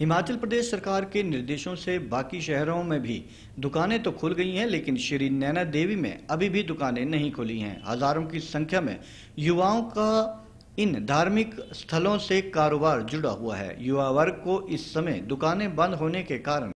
हिमाचल प्रदेश सरकार के निर्देशों से बाकी शहरों में भी दुकानें तो खुल गई हैं लेकिन श्री नैना देवी में अभी भी दुकानें नहीं खुली हैं हजारों की संख्या में युवाओं का इन धार्मिक स्थलों से कारोबार जुड़ा हुआ है युवा वर्ग को इस समय दुकानें बंद होने के कारण